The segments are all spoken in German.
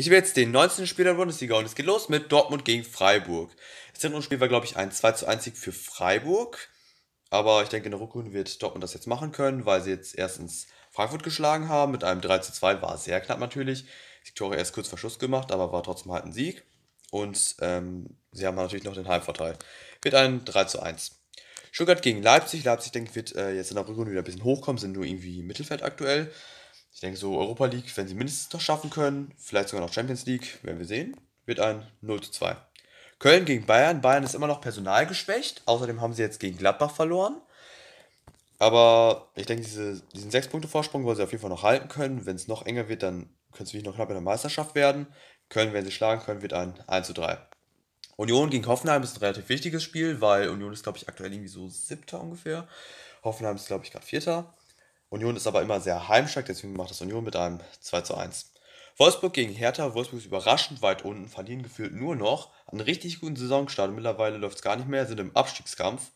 Ich will jetzt den 19. Spieler der Bundesliga und es geht los mit Dortmund gegen Freiburg. Das Hinrundenspiel war, glaube ich, ein 2 zu 1 Sieg für Freiburg. Aber ich denke, in der Rückrunde wird Dortmund das jetzt machen können, weil sie jetzt erstens Frankfurt geschlagen haben mit einem 3 zu 2. War sehr knapp natürlich. Die Tore erst kurz vor Schluss gemacht, aber war trotzdem halt ein Sieg. Und ähm, sie haben natürlich noch den Heimvorteil. Wird ein 3 zu 1. Stuttgart gegen Leipzig. Leipzig, denke ich, wird äh, jetzt in der Rückrunde wieder ein bisschen hochkommen, sind nur irgendwie Mittelfeld aktuell ich denke so, Europa League, wenn sie mindestens noch schaffen können, vielleicht sogar noch Champions League, werden wir sehen, wird ein 0 zu 2. Köln gegen Bayern. Bayern ist immer noch personalgeschwächt. Außerdem haben sie jetzt gegen Gladbach verloren. Aber ich denke, diese, diesen 6-Punkte-Vorsprung wollen sie auf jeden Fall noch halten können. Wenn es noch enger wird, dann können sie wirklich noch knapp in der Meisterschaft werden. Köln, wenn sie schlagen können, wird ein 1 zu 3. Union gegen Hoffenheim ist ein relativ wichtiges Spiel, weil Union ist, glaube ich, aktuell irgendwie so siebter ungefähr. Hoffenheim ist, glaube ich, gerade vierter. Union ist aber immer sehr heimstark, deswegen macht das Union mit einem 2 zu 1. Wolfsburg gegen Hertha. Wolfsburg ist überraschend weit unten, verlieren gefühlt nur noch. Einen richtig guten Saisonstart. Mittlerweile läuft es gar nicht mehr, sind im Abstiegskampf.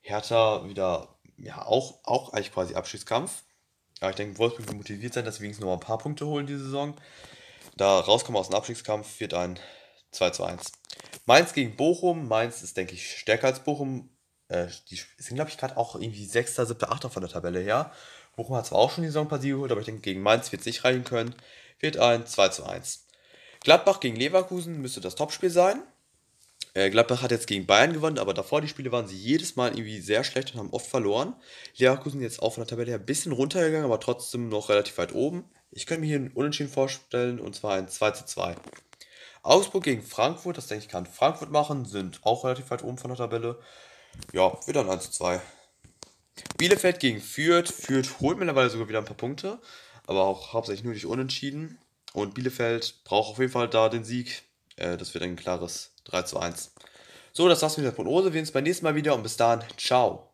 Hertha wieder, ja, auch, auch eigentlich quasi Abstiegskampf. Aber ich denke, Wolfsburg wird motiviert sein, dass sie wenigstens noch ein paar Punkte holen diese Saison. Da rauskommen aus dem Abstiegskampf wird ein 2 zu 1. Mainz gegen Bochum. Mainz ist, denke ich, stärker als Bochum. Äh, die sind, glaube ich, gerade auch irgendwie Sechster, Siebter, 8. von der Tabelle her. Bochum hat zwar auch schon die Saisonpartie geholt, aber ich denke, gegen Mainz wird es nicht reichen können. Wird ein 2 zu 1. Gladbach gegen Leverkusen müsste das Topspiel sein. Äh, Gladbach hat jetzt gegen Bayern gewonnen, aber davor die Spiele waren sie jedes Mal irgendwie sehr schlecht und haben oft verloren. Leverkusen jetzt auch von der Tabelle her ein bisschen runtergegangen, aber trotzdem noch relativ weit oben. Ich könnte mir hier einen Unentschieden vorstellen und zwar ein 2 zu 2. Augsburg gegen Frankfurt, das denke ich kann Frankfurt machen, sind auch relativ weit oben von der Tabelle ja, wieder 1 zu 2. Bielefeld gegen Fürth. Fürth holt mittlerweile sogar wieder ein paar Punkte, aber auch hauptsächlich nur durch Unentschieden. Und Bielefeld braucht auf jeden Fall da den Sieg. Äh, das wird ein klares 3 zu 1. So, das war's mit der Prognose. Wir sehen uns beim nächsten Mal wieder und bis dann. Ciao.